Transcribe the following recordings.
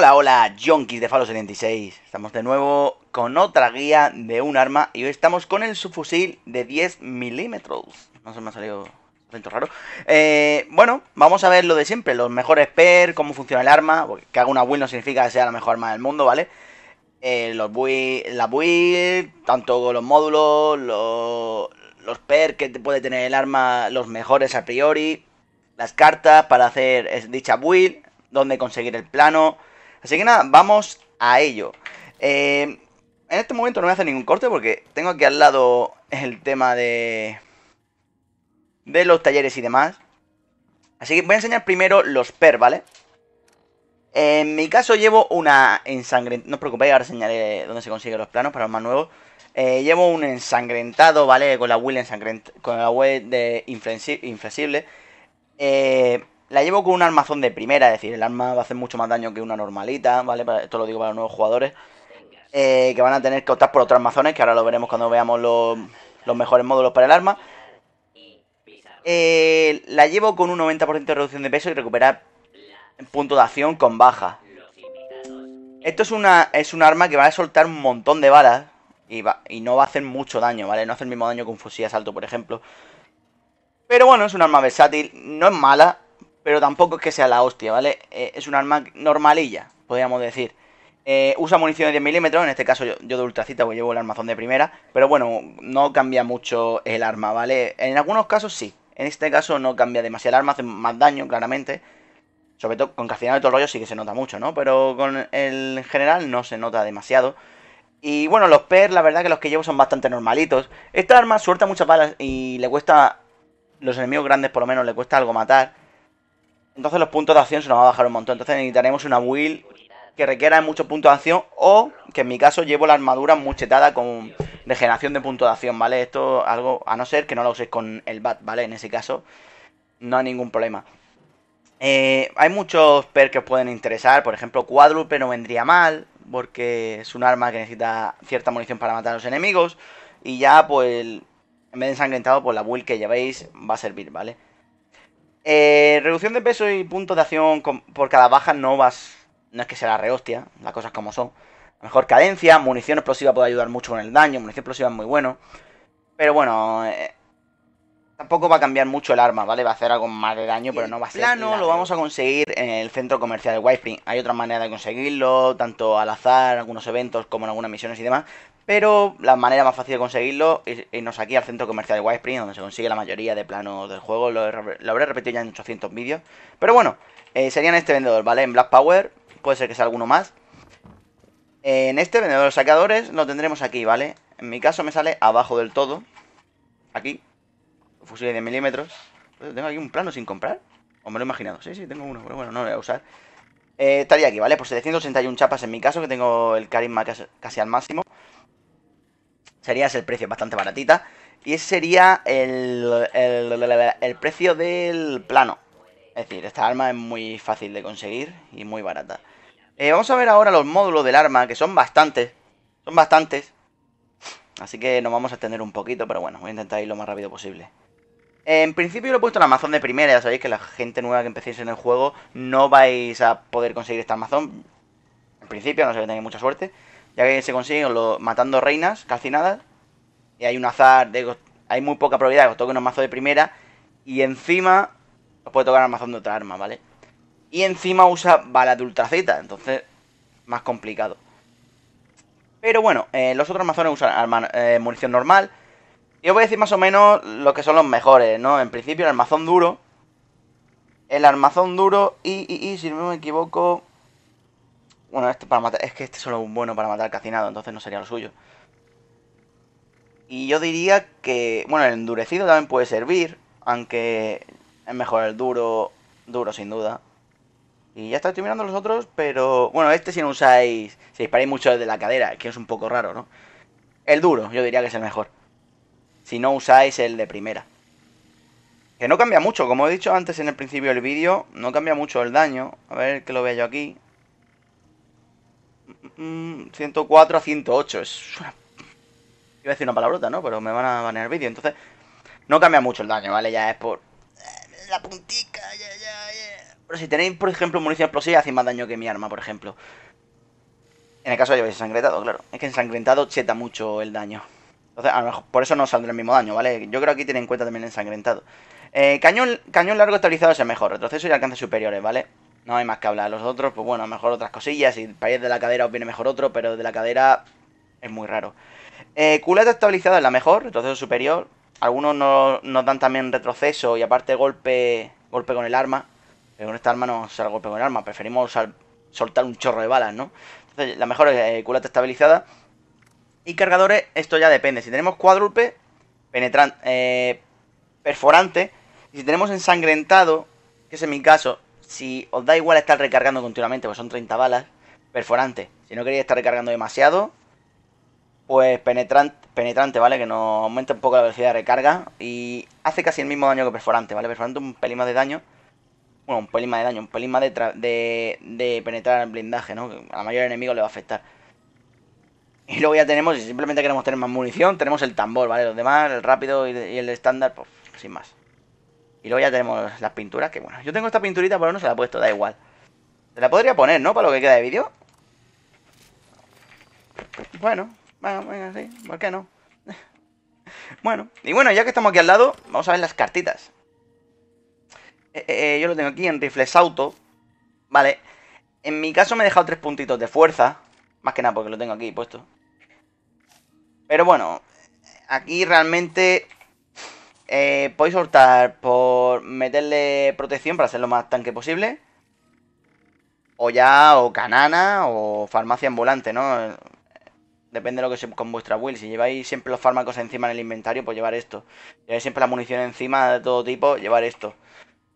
Hola, hola, yonkis de Fallout 76. Estamos de nuevo con otra guía de un arma y hoy estamos con el subfusil de 10 milímetros. No se me ha salido un raro. Eh, bueno, vamos a ver lo de siempre, los mejores per, cómo funciona el arma, porque que haga una build no significa que sea la mejor arma del mundo, ¿vale? Eh, los build, la build, tanto los módulos, los, los per que puede tener el arma, los mejores a priori, las cartas para hacer dicha build, dónde conseguir el plano Así que nada, vamos a ello. Eh, en este momento no voy a hacer ningún corte porque tengo aquí al lado el tema de, de los talleres y demás. Así que voy a enseñar primero los PER, ¿vale? En mi caso llevo una ensangrentada... No os preocupéis, ahora enseñaré dónde se consiguen los planos para los más nuevos. Eh, llevo un ensangrentado, ¿vale? Con la Will, con la web de inflexible. Eh, la llevo con un armazón de primera, es decir, el arma va a hacer mucho más daño que una normalita, ¿vale? Esto lo digo para los nuevos jugadores. Eh, que van a tener que optar por otros armazones, que ahora lo veremos cuando veamos los, los mejores módulos para el arma. Eh, la llevo con un 90% de reducción de peso y recuperar punto de acción con baja. Esto es una es un arma que va a soltar un montón de balas y, y no va a hacer mucho daño, ¿vale? No hace el mismo daño que un fusil de asalto, por ejemplo. Pero bueno, es un arma versátil, no es mala, pero tampoco es que sea la hostia, ¿vale? Eh, es un arma normalilla, podríamos decir. Eh, usa munición de 10 milímetros, en este caso yo, de ultracita porque llevo el armazón de primera, pero bueno, no cambia mucho el arma, ¿vale? En algunos casos sí, en este caso no cambia demasiado el arma, hace más daño, claramente. Sobre todo con Castellano y todo el rollo sí que se nota mucho, ¿no? Pero con el general no se nota demasiado. Y bueno, los PER, la verdad que los que llevo son bastante normalitos. Esta arma suelta muchas balas y le cuesta. Los enemigos grandes por lo menos le cuesta algo matar. Entonces los puntos de acción se nos va a bajar un montón. Entonces necesitaremos una build que requiera muchos puntos de acción o que en mi caso llevo la armadura muchetada con regeneración de puntos de acción, ¿vale? Esto algo, a no ser que no lo uséis con el bat, ¿vale? En ese caso no hay ningún problema. Eh, hay muchos perks que os pueden interesar, por ejemplo cuádruple no vendría mal, porque es un arma que necesita cierta munición para matar a los enemigos. Y ya pues en vez de ensangrentado, pues la build que llevéis va a servir, ¿vale? Eh, reducción de peso y puntos de acción por cada baja no vas. No es que sea la rehostia, las cosas como son. Mejor cadencia, munición explosiva puede ayudar mucho con el daño, munición explosiva es muy bueno. Pero bueno, eh, tampoco va a cambiar mucho el arma, ¿vale? Va a hacer algo más de daño, pero no va a ser. plano lo vamos a conseguir en el centro comercial de Whitespring. Hay otras maneras de conseguirlo, tanto al azar, algunos eventos, como en algunas misiones y demás. Pero la manera más fácil de conseguirlo es irnos aquí al centro comercial de donde se consigue la mayoría de planos del juego. Lo, habré repetido ya en 800 vídeos. Pero bueno, eh, serían este vendedor, ¿vale? En Black Power, puede ser que sea alguno más. En este vendedor de saqueadores lo tendremos aquí, ¿vale? En mi caso me sale abajo del todo. Aquí. Fusil de milímetros. Pues tengo aquí un plano sin comprar. O me lo he imaginado. Sí, sí, tengo uno, pero bueno, no lo voy a usar. Eh, estaría aquí, ¿vale? Por 781 chapas en mi caso, que tengo el carisma casi al máximo. Sería ese el precio, bastante baratita. Y ese sería el, el, precio del plano. Es decir, esta arma es muy fácil de conseguir y muy barata. Eh, vamos a ver ahora los módulos del arma, que son bastantes. Son bastantes. Así que nos vamos a extender un poquito, pero bueno, voy a intentar ir lo más rápido posible. En principio lo he puesto en Amazon de primera, ya sabéis que la gente nueva que empecéis en el juego no vais a poder conseguir esta Amazon. En principio, no sé tenéis mucha suerte ya que se consigue lo, matando reinas calcinadas. Y hay un azar, de, hay muy poca probabilidad de que os toque un mazo de primera. Y encima os puede tocar armazón de otra arma, ¿vale? Y encima usa balas de ultracita, entonces más complicado. Pero bueno, eh, los otros mazones usan eh, munición normal. Y os voy a decir más o menos lo que son los mejores, ¿no? En principio el armazón duro. El armazón duro y, y, y si no me equivoco, bueno, este para matar. Es que este solo es un bueno para matar cacinado, entonces no sería lo suyo. Y yo diría que. Bueno, el endurecido también puede servir. Aunque es mejor el duro. Duro, sin duda. Y ya está, estoy mirando los otros, pero. Bueno, este si no usáis. Si disparáis mucho desde la cadera, que es un poco raro, ¿no? El duro, yo diría que es el mejor. Si no usáis el de primera. Que no cambia mucho, como he dicho antes en el principio del vídeo, no cambia mucho el daño. A ver que lo vea yo aquí. 104 mm, a 108. Es una... Iba a decir una palabrota, ¿no? Pero me van a banear el vídeo. Entonces, no cambia mucho el daño, ¿vale? Ya es por... Eh, la puntica, ya, ya, ya. Pero si tenéis, por ejemplo, munición explosiva, hace más daño que mi arma, por ejemplo. En el caso de lleváis ensangrentado, claro. Es que ensangrentado cheta mucho el daño. Entonces, a lo mejor por eso no saldrá el mismo daño, ¿vale? Yo creo que aquí tiene en cuenta también ensangrentado. Eh, cañón, cañón largo estabilizado es el mejor. Retroceso y alcance superiores, ¿vale? no hay más que hablar. Los otros, pues bueno, mejor otras cosillas. Si país de la cadera os viene mejor otro, pero de la cadera es muy raro. Eh, culata estabilizada es la mejor, retroceso superior. Algunos nos dan también retroceso y aparte golpe golpe con el arma. Pero con esta arma no se golpe con el arma, preferimos soltar un chorro de balas, ¿no? Entonces, la mejor es eh, culata estabilizada. Y cargadores, esto ya depende. Si tenemos cuádruple, penetrante, eh, perforante. Y si tenemos ensangrentado, que es en mi caso, si os da igual estar recargando continuamente, pues son 30 balas, perforante. Si no queréis estar recargando demasiado, pues penetrante, penetrante, ¿vale? Que nos aumenta un poco la velocidad de recarga y hace casi el mismo daño que perforante, ¿vale? Perforante un pelín más de daño. Bueno, un pelín más de daño, un pelín más de, de, penetrar el blindaje, ¿no? Que a mayor enemigo le va a afectar. Y luego ya tenemos, si simplemente queremos tener más munición, tenemos el tambor, ¿vale? Los demás, el rápido y el estándar, pues sin más. Y luego ya tenemos las pinturas, que bueno, yo tengo esta pinturita, pero no se la he puesto, da igual. Se la podría poner, ¿no? Para lo que queda de vídeo. Bueno, venga venga, sí, ¿por qué no? bueno, y bueno, ya que estamos aquí al lado, vamos a ver las cartitas. Eh, eh, eh, yo lo tengo aquí en Rifles Auto. Vale, en mi caso me he dejado tres puntitos de fuerza. Más que nada porque lo tengo aquí puesto. Pero bueno, aquí realmente eh, podéis optar por meterle protección para hacerlo más tanque posible. O ya, o canana, o farmacia ambulante, ¿no? Depende de lo que sea con vuestra will. Si lleváis siempre los fármacos encima en el inventario, pues llevar esto. Si lleváis siempre la munición encima de todo tipo, llevar esto.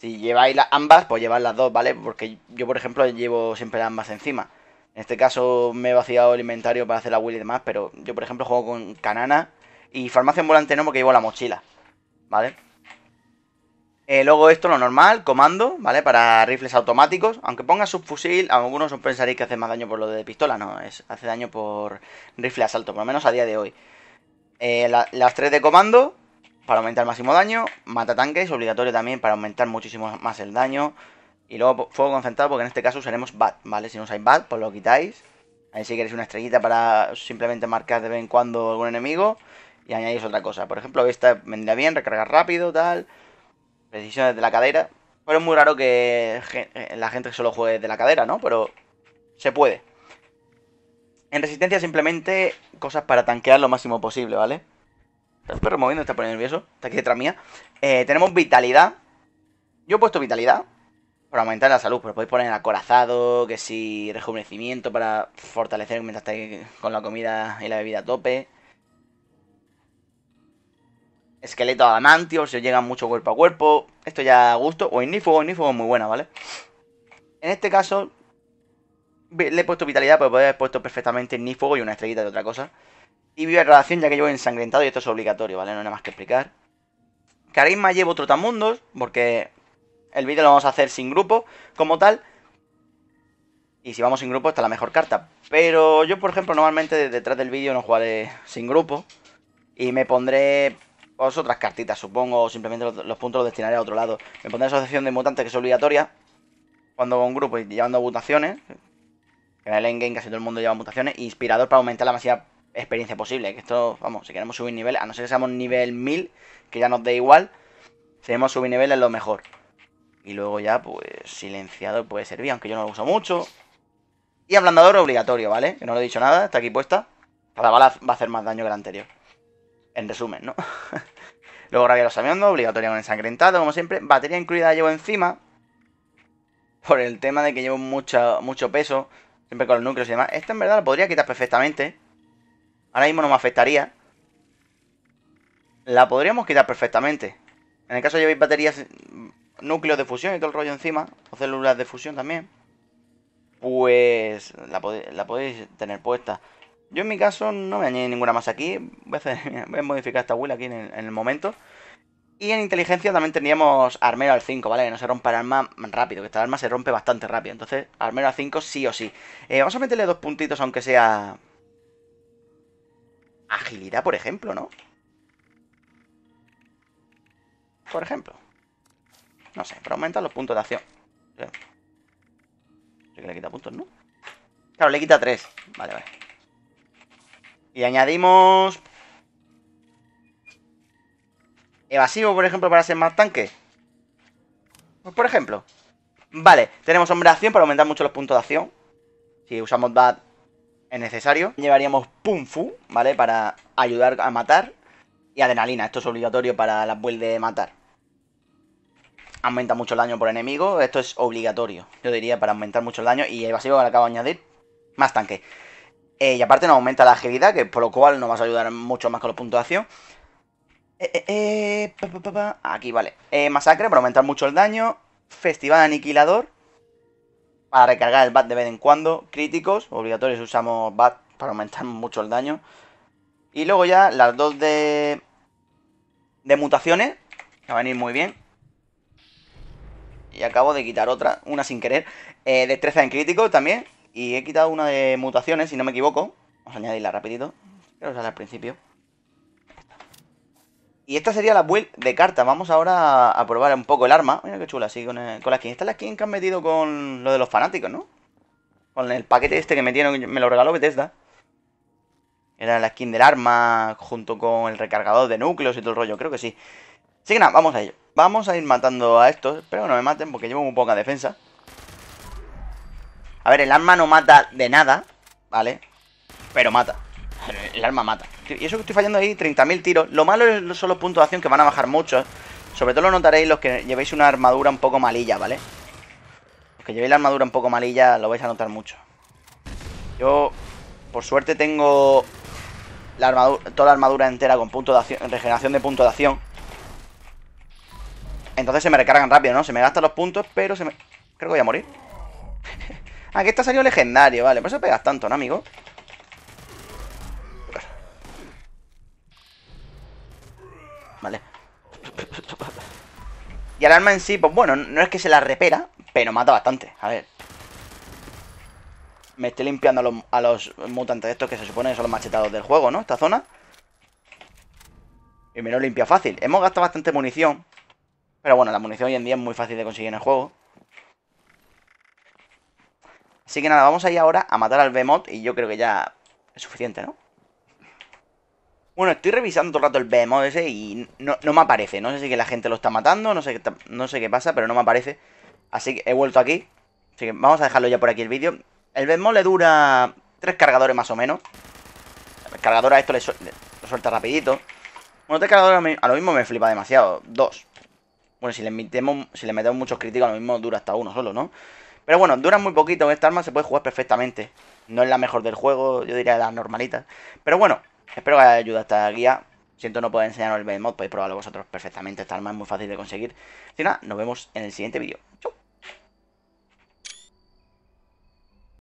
Si lleváis las ambas, pues llevar las dos, ¿vale? Porque yo, por ejemplo, llevo siempre ambas encima. En este caso me he vaciado el inventario para hacer la will y demás, pero yo, por ejemplo, juego con canana y farmacia ambulante no porque llevo la mochila. ¿vale? Eh, luego esto, lo normal, comando, ¿vale? Para rifles automáticos. Aunque ponga subfusil, algunos pensaréis que hace más daño por lo de pistola. No, es, hace daño por rifle asalto, por lo menos a día de hoy. Eh, las tres de comando, para aumentar máximo daño. Mata tanques, obligatorio también para aumentar muchísimo más el daño. Y luego fuego concentrado, porque en este caso usaremos BAT, ¿vale? Si no usáis BAT, pues lo quitáis. Ahí si queréis una estrellita para simplemente marcar de vez en cuando algún enemigo y añadís otra cosa. Por ejemplo, esta vendría bien, recargar rápido, tal. Precisiones de la cadera. Pero es muy raro que eh, la gente solo juegue de la cadera, ¿no? Pero se puede. En resistencia simplemente cosas para tanquear lo máximo posible, ¿vale? El perro moviendo, está poniendo nervioso. Está aquí detrás mía. Eh, tenemos vitalidad. Yo he puesto vitalidad para aumentar la salud, pero podéis poner acorazado, que si rejuvenecimiento para fortalecer mientras estáis con la comida y la bebida a tope esqueleto adamantio, si os llegan mucho cuerpo a cuerpo. Esto ya a gusto. O ignífugo, ignífugo es muy buena, ¿vale? En este caso, le he puesto vitalidad, pero podría haber puesto perfectamente ignífugo y una estrellita de otra cosa. Y relación ya que llevo ensangrentado y esto es obligatorio, ¿vale? No hay nada más que explicar. Carisma llevo trotamundos, porque el vídeo lo vamos a hacer sin grupo, como tal. Y si vamos sin grupo, está la mejor carta. Pero yo, por ejemplo, normalmente detrás del vídeo no jugaré sin grupo. Y me pondré otras cartitas, supongo, o simplemente los, puntos los destinaré a otro lado. Me pondré asociación de mutantes que es obligatoria. Cuando un grupo y llevando mutaciones. En el endgame casi todo el mundo lleva mutaciones. Inspirador para aumentar la masiva experiencia posible. Que esto, vamos, si queremos subir nivel, a no ser que seamos nivel 1000, que ya nos dé igual. Si queremos subir nivel es lo mejor. Y luego ya, pues, silenciador puede servir, aunque yo no lo uso mucho. Y ablandador obligatorio, ¿vale? Que no lo he dicho nada, está aquí puesta. Cada bala va a hacer más daño que la anterior. En resumen, ¿no? Luego rabia los amiondo, obligatoria con ensangrentado, como siempre. Batería incluida llevo encima. Por el tema de que llevo mucho, mucho peso. Siempre con los núcleos y demás. Esta en verdad lo podría quitar perfectamente. Ahora mismo no me afectaría. La podríamos quitar perfectamente. En el caso de llevéis baterías, mm, núcleos de fusión y todo el rollo encima. O células de fusión también. Pues la podéis tener puesta. Yo en mi caso no me añadí ninguna más aquí. Voy a, modificar esta wheel aquí en el, momento. Y en inteligencia también tendríamos armero al 5, ¿vale? Que no se rompa el arma rápido, que esta arma se rompe bastante rápido. Entonces, armero al 5 sí o sí. Eh, vamos a meterle dos puntitos, aunque sea... Agilidad, por ejemplo, ¿no? Por ejemplo. No sé, pero aumentan los puntos de acción. Creo que le quita puntos, ¿no? Claro, le quita 3. Vale, vale. Y añadimos... Evasivo, por ejemplo, para hacer más tanque. Pues por ejemplo. Vale, tenemos hombre de acción para aumentar mucho los puntos de acción. Si usamos bat, es necesario. Llevaríamos punfu, ¿vale? Para ayudar a matar. Y adrenalina, esto es obligatorio para las vuelve de matar. Aumenta mucho el daño por enemigo, esto es obligatorio. Yo diría para aumentar mucho el daño. Y evasivo que le acabo de añadir. Más tanque. Eh, y aparte nos aumenta la agilidad, que por lo cual nos va a ayudar mucho más con los puntuación. Eh, eh, eh Aquí, vale. Eh, masacre para aumentar mucho el daño. Festival aniquilador. Para recargar el bat de vez en cuando. Críticos. Obligatorios usamos bat para aumentar mucho el daño. Y luego ya las dos de... De mutaciones. va a venir muy bien. Y acabo de quitar otra. Una sin querer. destreza en crítico también. Y he quitado una de mutaciones, si no me equivoco. Vamos a añadirla rapidito. Creo que sale al principio. Y esta sería la build de carta. Vamos ahora a probar un poco el arma. Mira qué chula, así con, con la skin. Esta es la skin que han metido con lo de los fanáticos, ¿no? Con el paquete este que metieron, me lo regaló Bethesda. Era la skin del arma junto con el recargador de núcleos y todo el rollo, creo que sí. Así que nada, vamos a ello. Vamos a ir matando a estos. Espero que no me maten porque llevo muy poca defensa. A ver, el arma no mata de nada, ¿vale? Pero mata. El arma mata. Y eso que estoy fallando ahí, 30.000 tiros. Lo malo son los puntos de acción que van a bajar mucho. Sobre todo lo notaréis los que llevéis una armadura un poco malilla, ¿vale? Los que llevéis la armadura un poco malilla lo vais a notar mucho. Yo, por suerte, tengo la armadura, toda la armadura entera con punto de acción, regeneración de punto de acción. Entonces se me recargan rápido, ¿no? Se me gastan los puntos, pero se me... Creo que voy a morir. Aquí ah, está salido legendario, vale. Por eso pegas tanto, ¿no, amigo? Vale. Y el arma en sí, pues bueno, no es que se la repera, pero mata bastante. A ver. Me estoy limpiando a los, mutantes de mutantes estos que se supone que son los machetados del juego, ¿no? Esta zona. Y me lo limpia fácil. Hemos gastado bastante munición. Pero bueno, la munición hoy en día es muy fácil de conseguir en el juego. Así que nada, vamos a ir ahora a matar al B-Mod y yo creo que ya es suficiente, ¿no? Bueno, estoy revisando todo el rato el B-Mod ese y no, me aparece. No sé si que la gente lo está matando, no sé, qué, no sé qué pasa, pero no me aparece. Así que he vuelto aquí. Así que vamos a dejarlo ya por aquí el vídeo. El B-Mod le dura tres cargadores más o menos. El cargador a esto le, lo suelta rapidito. Bueno, tres cargadores a lo mismo me flipa demasiado. Dos. Bueno, si le metemos, si le metemos muchos críticos, a lo mismo dura hasta uno solo, ¿no? Pero bueno, dura muy poquito. Esta arma se puede jugar perfectamente. No es la mejor del juego, yo diría la normalita Pero bueno, espero que haya ayudado esta guía. Siento no poder enseñaros el mod, podéis probarlo vosotros perfectamente. Esta arma es muy fácil de conseguir. Si nada, nos vemos en el siguiente vídeo. ¡Chau!